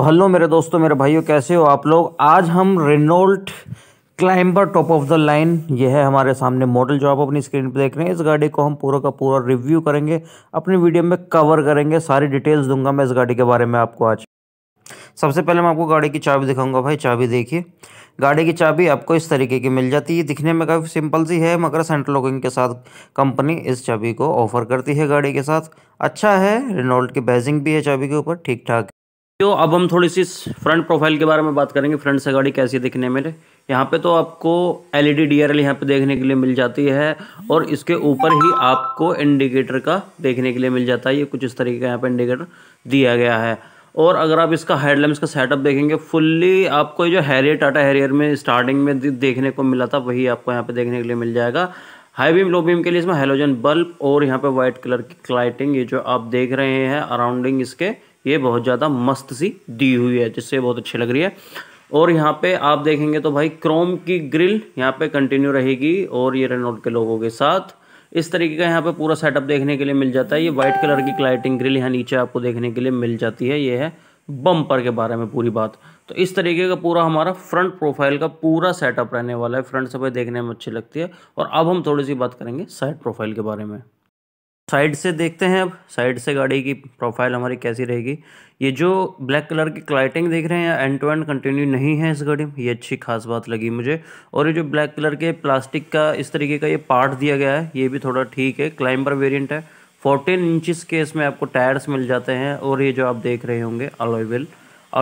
तो हेलो मेरे दोस्तों मेरे भाइयों कैसे हो आप लोग आज हम Renault Climber top of the line ये है हमारे सामने मॉडल जो आप अपनी स्क्रीन पर देख रहे हैं इस गाड़ी को हम पूरा का पूरा रिव्यू करेंगे अपनी वीडियो में कवर करेंगे सारी डिटेल्स दूंगा मैं इस गाड़ी के बारे में आपको आज सबसे पहले मैं आपको गाड़ी की चाबी दिखाऊंगा भाई चाबी देखिए गाड़ी की चाबी आपको इस तरीके की मिल जाती है दिखने में काफ़ी सिंपल सी है मगर सेंट्रल लॉकिंग के साथ कंपनी इस चाबी को ऑफर करती है गाड़ी के साथ अच्छा है रेनोल्ट की बैजिंग भी है चाबी के ऊपर ठीक ठाक तो अब हम थोड़ी सी फ्रंट प्रोफाइल के बारे में बात करेंगे फ्रंट से गाड़ी कैसी दिखने में यहाँ पे तो आपको L E D D R L यहाँ पर देखने के लिए मिल जाती है और इसके ऊपर ही आपको इंडिकेटर का देखने के लिए मिल जाता है ये कुछ इस तरीके का यहाँ पर इंडिकेटर दिया गया है और अगर आप इसका हेडलैम्प का सेटअप देखेंगे फुल्ली आपको जो हैरियर टाटा हैरियर में स्टार्टिंग में देखने को मिला था वही आपको यहाँ पर देखने के लिए मिल जाएगा हाई बीम लो बीम के लिए इसमें हेलोजन बल्ब और यहाँ पर वाइट कलर की लाइटिंग ये जो आप देख रहे हैं अराउंडिंग इसके ये बहुत ज़्यादा मस्त सी दी हुई है जिससे बहुत अच्छी लग रही है और यहाँ पे आप देखेंगे तो भाई क्रोम की ग्रिल यहाँ पे कंटिन्यू रहेगी और ये रेनोल्ड के लोगों के साथ इस तरीके का यहाँ पे पूरा सेटअप देखने के लिए मिल जाता है ये वाइट कलर की क्लाइटिंग ग्रिल यहाँ नीचे आपको देखने के लिए मिल जाती है ये है बम्पर के बारे में पूरी बात तो इस तरीके का पूरा हमारा फ्रंट प्रोफाइल का पूरा सेटअप रहने वाला है फ्रंट से भाई देखने में अच्छी लगती है और अब हम थोड़ी सी बात करेंगे साइड प्रोफाइल के बारे में साइड से देखते हैं अब साइड से गाड़ी की प्रोफाइल हमारी कैसी रहेगी ये जो ब्लैक कलर की क्लाइटिंग देख रहे हैं एंड टू एंड कंटिन्यू नहीं है इस गाड़ी में ये अच्छी खास बात लगी मुझे और ये जो ब्लैक कलर के प्लास्टिक का इस तरीके का ये पार्ट दिया गया है ये भी थोड़ा ठीक है क्लाइंबर वेरियंट है फोर्टीन इंचिस के इसमें आपको टायर्स मिल जाते हैं और ये जो आप देख रहे होंगे अलोवेल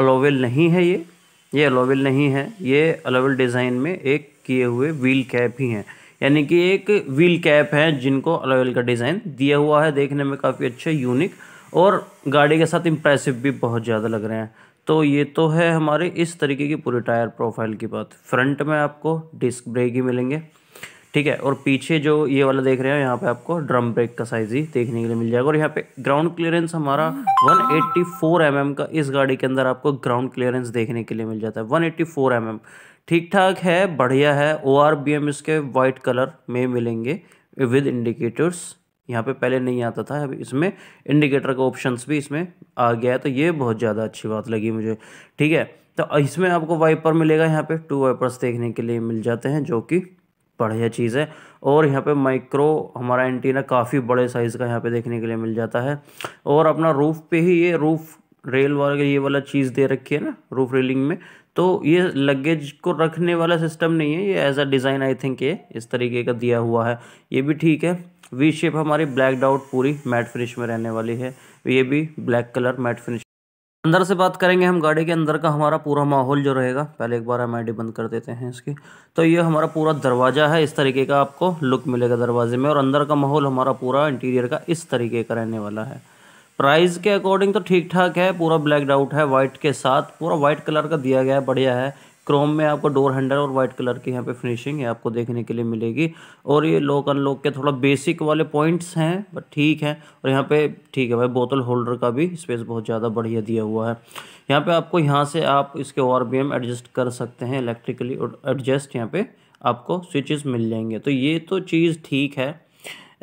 अलोवेल नहीं है ये ये अलोवेल नहीं है ये अलोवेल डिज़ाइन में एक किए हुए व्हील कैप ही हैं यानी कि एक व्हील कैप है जिनको अलॉयल का डिज़ाइन दिया हुआ है देखने में काफ़ी अच्छे यूनिक और गाड़ी के साथ इम्प्रेसिव भी बहुत ज़्यादा लग रहे हैं तो ये तो है हमारे इस तरीके की पूरी टायर प्रोफाइल की बात फ्रंट में आपको डिस्क ब्रेक ही मिलेंगे ठीक है और पीछे जो ये वाला देख रहे हो यहाँ पे आपको ड्रम ब्रेक का साइज ही देखने के लिए मिल जाएगा और यहाँ पे ग्राउंड क्लियरेंस हमारा 184 एट्टी mm का इस गाड़ी के अंदर आपको ग्राउंड क्लियरेंस देखने के लिए मिल जाता है 184 एट्टी mm. ठीक ठाक है बढ़िया है ओ आर बी एम इसके वाइट कलर में मिलेंगे विद इंडिकेटर्स यहाँ पे पहले नहीं आता था अभी इसमें इंडिकेटर का ऑप्शंस भी इसमें आ गया है तो ये बहुत ज़्यादा अच्छी बात लगी मुझे ठीक है तो इसमें आपको वाइपर मिलेगा यहाँ पे टू वाइपर्स देखने के लिए मिल जाते हैं जो कि बढ़िया चीज़ है और यहाँ पे माइक्रो हमारा एंटीना काफ़ी बड़े साइज़ का यहाँ पे देखने के लिए मिल जाता है और अपना रूफ़ पे ही ये रूफ़ रेल वाला ये वाला चीज़ दे रखी है ना रूफ रेलिंग में तो ये लगेज को रखने वाला सिस्टम नहीं है ये as a design I think ये इस तरीके का दिया हुआ है ये भी ठीक है वी शेप हमारी ब्लैक डाउट पूरी मैट फिनिश में रहने वाली है ये भी ब्लैक कलर मैट फिनिश अंदर से बात करेंगे हम गाड़ी के अंदर का हमारा पूरा माहौल जो रहेगा पहले एक बार एम आई बंद कर देते हैं इसकी तो ये हमारा पूरा दरवाज़ा है इस तरीके का आपको लुक मिलेगा दरवाजे में और अंदर का माहौल हमारा पूरा इंटीरियर का इस तरीके का रहने वाला है प्राइस के अकॉर्डिंग तो ठीक ठाक है पूरा ब्लैक आउट है वाइट के साथ पूरा वाइट कलर का दिया गया है बढ़िया है क्रोम में आपको डोर हैंडल और वाइट कलर की यहाँ पे फिनिशिंग है आपको देखने के लिए मिलेगी और ये लॉक अनलॉक के थोड़ा बेसिक वाले पॉइंट्स हैं बट ठीक है और यहाँ पे ठीक है भाई बोतल होल्डर का भी स्पेस बहुत ज़्यादा बढ़िया दिया हुआ है यहाँ पे आपको यहाँ से आप इसके और एडजस्ट कर सकते हैं इलेक्ट्रिकली और एडजस्ट यहाँ पे आपको स्विचेस मिल जाएंगे तो ये तो चीज़ ठीक है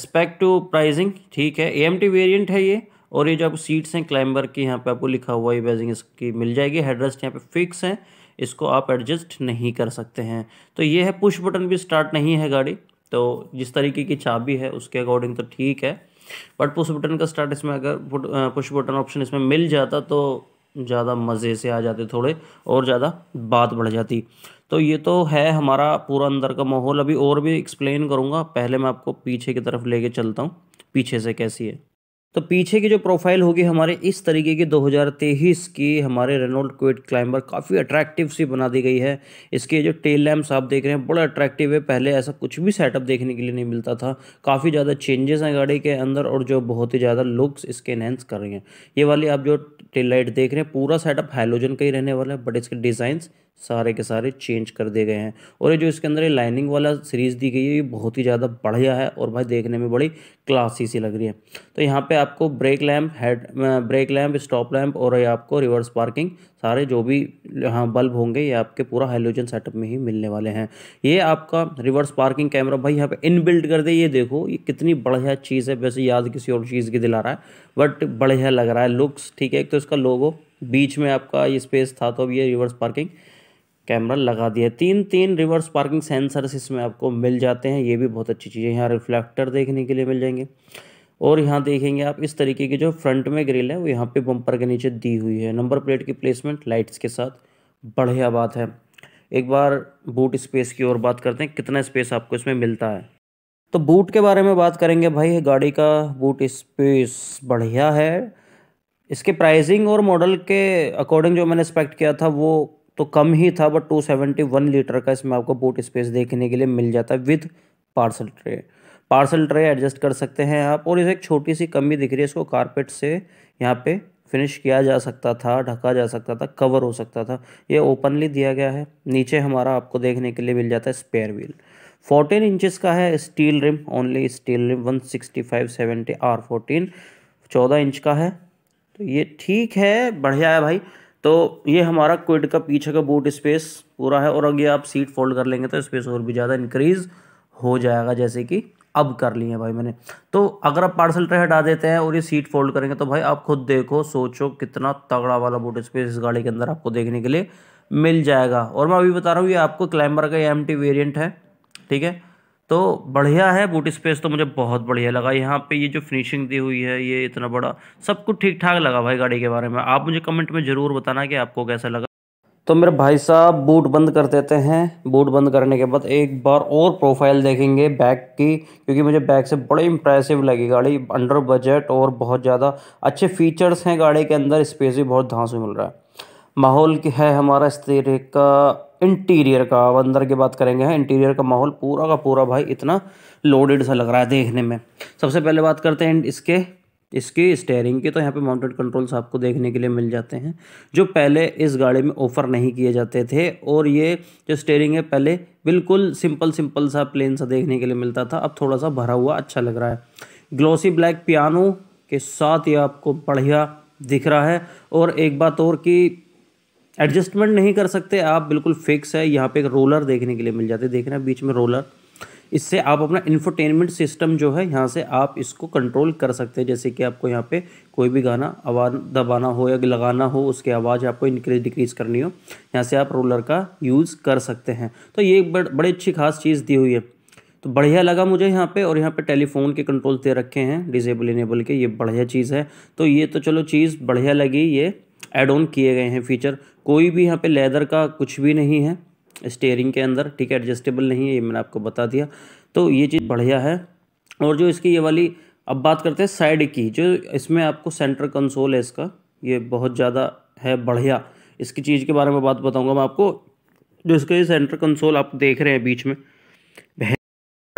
एस्पेक्ट टू प्राइजिंग ठीक है ए एम टी वेरियंट है ये और ये जो आप सीट्स हैं क्लाइंबर की यहाँ पे आपको लिखा हुआ है बेजिंग इसकी मिल जाएगी हेडरेस्ट यहाँ पे फिक्स है इसको आप एडजस्ट नहीं कर सकते हैं तो ये है पुश बटन भी स्टार्ट नहीं है गाड़ी तो जिस तरीके की चाबी है उसके अकॉर्डिंग तो ठीक है बट पुश बटन का स्टार्ट इसमें अगर पुश बटन ऑप्शन इसमें मिल जाता तो ज़्यादा मज़े से आ जाते थोड़े और ज़्यादा बात बढ़ जाती तो ये तो है हमारा पूरा अंदर का माहौल अभी और भी एक्सप्लेन करूँगा पहले मैं आपको पीछे की तरफ लेके चलता हूँ पीछे से कैसी है तो पीछे की जो प्रोफाइल होगी हमारे इस तरीके की 2023 की हमारे रेनोल्ड क्विड क्लाइंबर काफ़ी अट्रैक्टिव सी बना दी गई है इसके जो टेल लैम्प्स आप देख रहे हैं बड़ा अट्रैक्टिव है पहले ऐसा कुछ भी सेटअप देखने के लिए नहीं मिलता था काफ़ी ज़्यादा चेंजेस हैं गाड़ी के अंदर और जो बहुत ही ज़्यादा लुक्स इसके इनहेंस कर रही हैं ये वाली आप जो टेल लाइट देख रहे हैं पूरा सेटअप हैलोजन का ही रहने वाला है बट इसके डिज़ाइंस सारे के सारे चेंज कर दिए गए हैं और ये जो इसके अंदर ये लाइनिंग वाला सीरीज़ दी गई है ये बहुत ही ज़्यादा बढ़िया है और भाई देखने में बड़ी क्लासी सी लग रही है तो यहाँ पे आपको brake lamp head brake lamp stop lamp और ये आपको रिवर्स पार्किंग सारे जो भी यहाँ बल्ब होंगे ये आपके पूरा हाइलोजन सेटअप में ही मिलने वाले हैं ये आपका रिवर्स पार्किंग कैमरा भाई यहाँ पे इनबिल्ट कर दे ये देखो ये कितनी बढ़िया चीज़ है वैसे याद किसी और चीज़ की दिला रहा है बट बढ़िया लग रहा है लुक्स ठीक है एक तो इसका लोगो बीच में आपका ये स्पेस था तो अब ये रिवर्स पार्किंग कैमरा लगा दिया है तीन तीन रिवर्स पार्किंग सेंसर्स इसमें आपको मिल जाते हैं ये भी बहुत अच्छी चीज़ है यहाँ रिफ्लेक्टर देखने के लिए मिल जाएंगे और यहाँ देखेंगे आप इस तरीके की जो फ्रंट में ग्रिल है वो यहाँ पे बम्पर के नीचे दी हुई है नंबर प्लेट की प्लेसमेंट लाइट्स के साथ बढ़िया बात है एक बार बूट स्पेस की ओर बात करते हैं कितना स्पेस आपको इसमें मिलता है तो बूट के बारे में बात करेंगे भाई गाड़ी का बूट स्पेस बढ़िया है इसके प्राइसिंग और मॉडल के अकॉर्डिंग जो मैंने एक्सपेक्ट किया था वो तो कम ही था बट 271 लीटर का इसमें आपको बूट स्पेस देखने के लिए मिल जाता है with parcel tray parcel tray adjust कर सकते हैं आप और इसे एक छोटी सी कमी दिख रही है इसको कारपेट से यहाँ पे फिनिश किया जा सकता था ढका जा सकता था कवर हो सकता था ये ओपनली दिया गया है नीचे हमारा आपको देखने के लिए मिल जाता है स्पेयर व्हील 14 इंचेस का है steel rim only steel rim 165 sixty R inch का है तो ये ठीक है बढ़िया है भाई तो ये हमारा क्विड का पीछे का बूट स्पेस पूरा है और अगर आप सीट फोल्ड कर लेंगे तो स्पेस और भी ज़्यादा इंक्रीज़ हो जाएगा जैसे कि अब कर लिए भाई मैंने तो अगर आप पार्सल ट्रे हटा देते हैं और ये सीट फोल्ड करेंगे तो भाई आप खुद देखो सोचो कितना तगड़ा वाला बूट स्पेस इस गाड़ी के अंदर आपको देखने के लिए मिल जाएगा और मैं अभी बता रहा हूँ ये आपको क्लाइंबर का एम टी वेरियंट है ठीक है तो बढ़िया है बूट स्पेस तो मुझे बहुत बढ़िया लगा यहाँ पे ये जो फिनिशिंग दी हुई है ये इतना बड़ा सब कुछ ठीक ठाक लगा भाई गाड़ी के बारे में आप मुझे कमेंट में ज़रूर बताना कि आपको कैसा लगा तो मेरे भाई साहब बूट बंद कर देते हैं बूट बंद करने के बाद एक बार और प्रोफाइल देखेंगे बैक की क्योंकि मुझे बैक से बड़ी इंप्रेसिव लगी गाड़ी अंडर बजट और बहुत ज़्यादा अच्छे फीचर्स हैं गाड़ी के अंदर स्पेस भी बहुत धांस मिल रहा है माहौल है हमारा इस तरीके का इंटीरियर का अब अंदर की बात करेंगे हैं हाँ, इंटीरियर का माहौल पूरा का पूरा भाई इतना लोडेड सा लग रहा है देखने में सबसे पहले बात करते हैं इसके इसकी स्टेयरिंग के तो यहाँ पे माउंटेड कंट्रोल्स आपको देखने के लिए मिल जाते हैं जो पहले इस गाड़ी में ऑफ़र नहीं किए जाते थे और ये जो स्टेयरिंग है पहले बिल्कुल सिंपल सिंपल सा प्लेन सा देखने के लिए मिलता था अब थोड़ा सा भरा हुआ अच्छा लग रहा है ग्लोसी ब्लैक पियानो के साथ ये आपको बढ़िया दिख रहा है और एक बात और कि एडजस्टमेंट नहीं कर सकते आप बिल्कुल फिक्स है यहाँ पे एक रोलर देखने के लिए मिल जाते देख रहे हैं बीच में रोलर इससे आप अपना इन्फोटेनमेंट सिस्टम जो है यहाँ से आप इसको कंट्रोल कर सकते हैं जैसे कि आपको यहाँ पे कोई भी गाना आवाज़ दबाना हो या लगाना हो उसकी आवाज़ आपको इंक्रीज डिक्रीज करनी हो यहाँ से आप रोलर का यूज़ कर सकते हैं तो ये बड़, बड़ी अच्छी खास चीज़ दी हुई है तो बढ़िया लगा मुझे यहाँ पे और यहाँ पे टेलीफोन के कंट्रोल दे रखे हैं डिजेबल इनेबल के ये बढ़िया चीज़ है तो ये तो चलो चीज़ बढ़िया लगी ये एड ऑन किए गए हैं फीचर कोई भी यहाँ पे लेदर का कुछ भी नहीं है स्टेयरिंग के अंदर ठीक है एडजस्टेबल नहीं है ये मैंने आपको बता दिया तो ये चीज़ बढ़िया है और जो इसकी ये वाली अब बात करते हैं साइड की जो इसमें आपको सेंटर कंसोल है इसका ये बहुत ज़्यादा है बढ़िया इसकी चीज़ के बारे में बात बताऊँगा मैं आपको जो इसका ये सेंटर कंसोल आप देख रहे हैं बीच में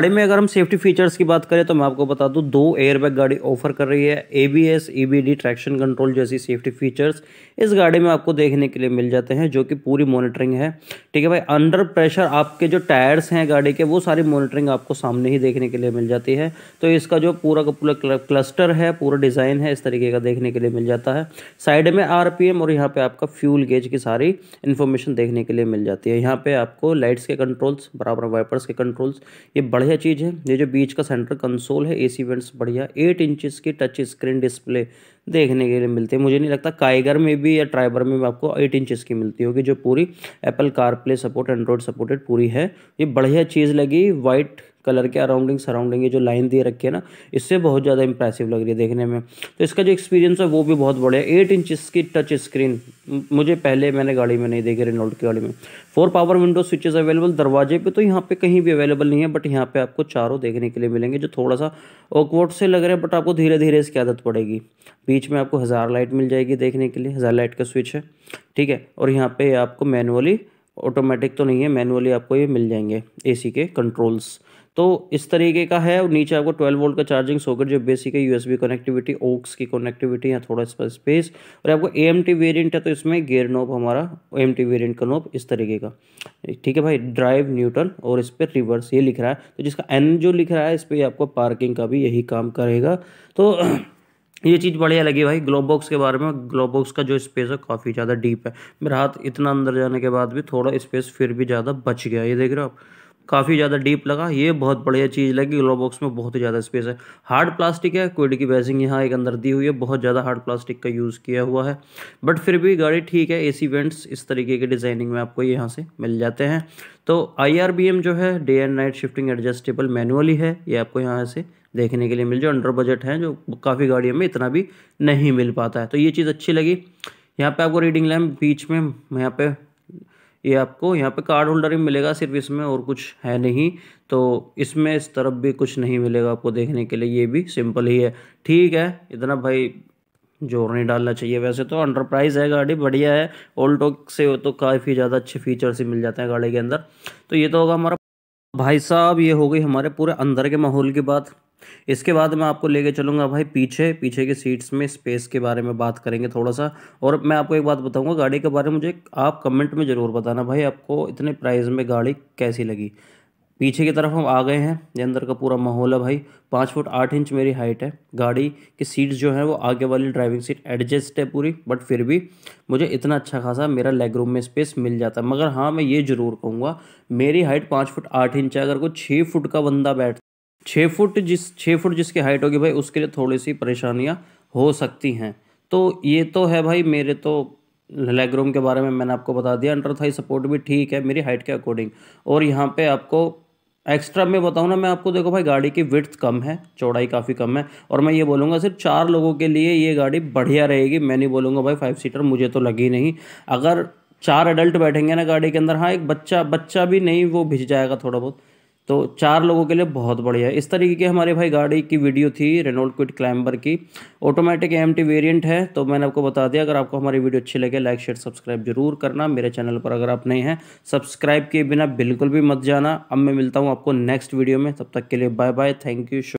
गाड़ी में अगर हम सेफ्टी फीचर्स की बात करें तो मैं आपको बता दूं दो एयरबैग गाड़ी ऑफर कर रही है एबीएस ईबीडी ट्रैक्शन कंट्रोल जैसी सेफ्टी फीचर्स इस गाड़ी में आपको देखने के लिए मिल जाते हैं जो कि पूरी मॉनिटरिंग है ठीक है भाई अंडर प्रेशर आपके जो टायर्स हैं गाड़ी के वो सारी मॉनिटरिंग आपको सामने ही देखने के लिए मिल जाती है तो इसका जो पूरा का पूरा क्लस्टर है पूरा डिज़ाइन है इस तरीके का देखने के लिए मिल जाता है साइड में आर और यहाँ पर आपका फ्यूल गेज की सारी इन्फॉर्मेशन देखने के लिए मिल जाती है यहाँ पर आपको लाइट्स के कंट्रोल्स बराबर वाइपर्स के कंट्रोल्स ये बढ़िया बढ़िया चीज़ है ये जो बीच का सेंटर कंसोल है एसी वेंट्स बढ़िया एट इंचेस की टच स्क्रीन डिस्प्ले देखने के लिए मिलती है मुझे नहीं लगता काइगर में भी या ट्राइबर में भी आपको एट इंचेस की मिलती होगी जो पूरी Apple car play support Android supported पूरी है ये बढ़िया चीज़ लगी वाइट कलर के अराउंडिंग सराउंडिंग जो लाइन दे रखी है ना इससे बहुत ज़्यादा इंप्रेसिव लग रही है देखने में तो इसका जो एक्सपीरियंस है वो भी बहुत बढ़िया एट इंचज़ की टच स्क्रीन मुझे पहले मैंने गाड़ी में नहीं देखी रेनोल्ड की गाड़ी में four power window switches available दरवाजे पे तो यहाँ पे कहीं भी अवेलेबल नहीं है बट यहाँ पे आपको चारों देखने के लिए मिलेंगे जो थोड़ा सा ऑकवर्ड से लग रहा है बट आपको धीरे धीरे इसकी आदत पड़ेगी बीच में आपको हज़ार लाइट मिल जाएगी देखने के लिए हज़ार लाइट का स्विच है ठीक है और यहाँ पर आपको मैनुअली ऑटोमेटिक तो नहीं है मैनुअली आपको ये मिल जाएंगे ए के कंट्रोल्स तो इस तरीके का है और नीचे आपको 12 वोल्ट का चार्जिंग सोकर जो बेसिक है यूएसबी कनेक्टिविटी ओक्स की कनेक्टिविटी है थोड़ा इसका स्पेस और आपको ए वेरिएंट है तो इसमें गेयर नोब हमारा एम वेरिएंट का नोब इस तरीके का ठीक है भाई ड्राइव न्यूट्रल और इस पर रिवर्स ये लिख रहा है तो जिसका एन जो लिख रहा है इस पर आपको पार्किंग का भी यही काम करेगा तो ये चीज़ बढ़िया लगी भाई ग्लोब बॉक्स के बारे में ग्लोब बॉक्स का जो स्पेस है काफ़ी ज़्यादा डीप है मेरा हाथ इतना अंदर जाने के बाद भी थोड़ा स्पेस फिर भी ज़्यादा बच गया ये देख रहे हो आप काफ़ी ज़्यादा डीप लगा ये बहुत बढ़िया चीज़ लगी ग्लो बॉक्स में बहुत ही ज़्यादा स्पेस है हार्ड प्लास्टिक है कोयड की बैसिंग यहाँ एक अंदर दी हुई है बहुत ज़्यादा हार्ड प्लास्टिक का यूज़ किया हुआ है बट फिर भी गाड़ी ठीक है ए सी वेंट्स इस तरीके के डिज़ाइनिंग में आपको यहाँ से मिल जाते हैं तो आई जो है day and night shifting adjustable manually है ये आपको यहाँ से देखने के लिए मिल जाए अंडर बजट हैं जो काफ़ी गाड़ियों में इतना भी नहीं मिल पाता है तो ये चीज़ अच्छी लगी यहाँ पे आपको रीडिंग लैम्प बीच में यहाँ पे ये आपको यहाँ पे कार्ड होल्डर ही मिलेगा सिर्फ इसमें और कुछ है नहीं तो इसमें इस तरफ भी कुछ नहीं मिलेगा आपको देखने के लिए ये भी सिंपल ही है ठीक है इतना भाई जोर नहीं डालना चाहिए वैसे तो अंडरप्राइज है गाड़ी बढ़िया है ओल्टो से तो काफ़ी ज़्यादा अच्छे फीचर्स ही मिल जाते हैं गाड़ी के अंदर तो ये तो होगा हमारा भाई साहब ये हो गई हमारे पूरे अंदर के माहौल की बात इसके बाद मैं आपको लेके चलूँगा भाई पीछे पीछे के सीट्स में स्पेस के बारे में बात करेंगे थोड़ा सा और मैं आपको एक बात बताऊँगा गाड़ी के बारे में मुझे आप कमेंट में ज़रूर बताना भाई आपको इतने प्राइस में गाड़ी कैसी लगी पीछे की तरफ हम आ गए हैं ये अंदर का पूरा माहौल है भाई पाँच फुट आठ इंच मेरी हाइट है गाड़ी की सीट्स जो है वो आगे वाली ड्राइविंग सीट एडजस्ट है पूरी बट फिर भी मुझे इतना अच्छा खासा मेरा लेग रूम में स्पेस मिल जाता है मगर हाँ मैं ये ज़रूर कहूँगा मेरी हाइट पाँच फुट आठ इंच है अगर कोई छः फुट का बंदा बैठ छः फुट जिस छः फुट जिसकी हाइट होगी भाई उसके लिए थोड़ी सी परेशानियाँ हो सकती हैं तो ये तो है भाई मेरे तो लेग रूम के बारे में मैंने आपको बता दिया अंडर थाई सपोर्ट भी ठीक है मेरी हाइट के अकॉर्डिंग और यहाँ पे आपको एक्स्ट्रा में बताऊँ ना मैं आपको देखो भाई गाड़ी की विर्थ कम है चौड़ाई काफ़ी कम है और मैं ये बोलूँगा सिर्फ चार लोगों के लिए ये गाड़ी बढ़िया रहेगी मैं नहीं बोलूँगा भाई फाइव सीटर मुझे तो लगी नहीं अगर चार एडल्ट बैठेंगे ना गाड़ी के अंदर हाँ एक बच्चा बच्चा भी नहीं वो भिज जाएगा थोड़ा बहुत तो चार लोगों के लिए बहुत बढ़िया है इस तरीके की हमारे भाई गाड़ी की वीडियो थी रेनोल्ड क्विट क्लाइंबर की ऑटोमेटिक एम वेरिएंट है तो मैंने आपको बता दिया अगर आपको हमारी वीडियो अच्छी लगे लाइक शेयर सब्सक्राइब जरूर करना मेरे चैनल पर अगर आप नहीं हैं सब्सक्राइब किए बिना बिल्कुल भी मत जाना अब मैं मिलता हूँ आपको नेक्स्ट वीडियो में तब तक के लिए बाय बाय थैंक यू